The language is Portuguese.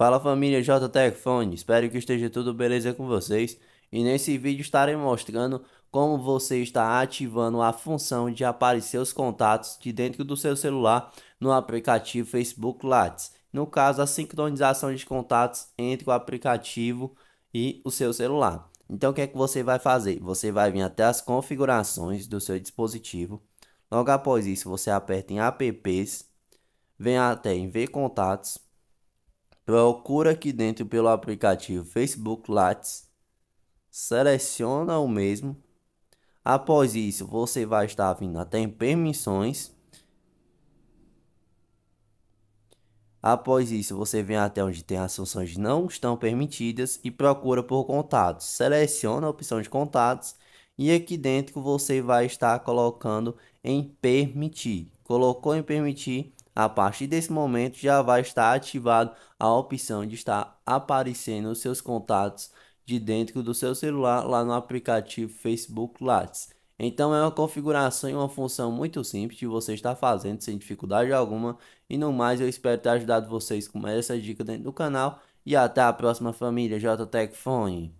Fala família JTEC Fone, espero que esteja tudo beleza com vocês e nesse vídeo estarei mostrando como você está ativando a função de aparecer os contatos de dentro do seu celular no aplicativo Facebook Lattes, no caso a sincronização de contatos entre o aplicativo e o seu celular. Então o que é que você vai fazer? Você vai vir até as configurações do seu dispositivo, logo após isso você aperta em apps, vem até em ver contatos, Procura aqui dentro pelo aplicativo Facebook Lattes. Seleciona o mesmo. Após isso, você vai estar vindo até em permissões. Após isso, você vem até onde tem as funções não estão permitidas e procura por contatos. Seleciona a opção de contatos e aqui dentro você vai estar colocando em permitir. Colocou em permitir, a partir desse momento já vai estar ativado a opção de estar aparecendo os seus contatos de dentro do seu celular lá no aplicativo Facebook Lattes. Então é uma configuração e uma função muito simples de você estar fazendo sem dificuldade alguma. E no mais eu espero ter ajudado vocês com essa dica dentro do canal. E até a próxima família JTech Fone.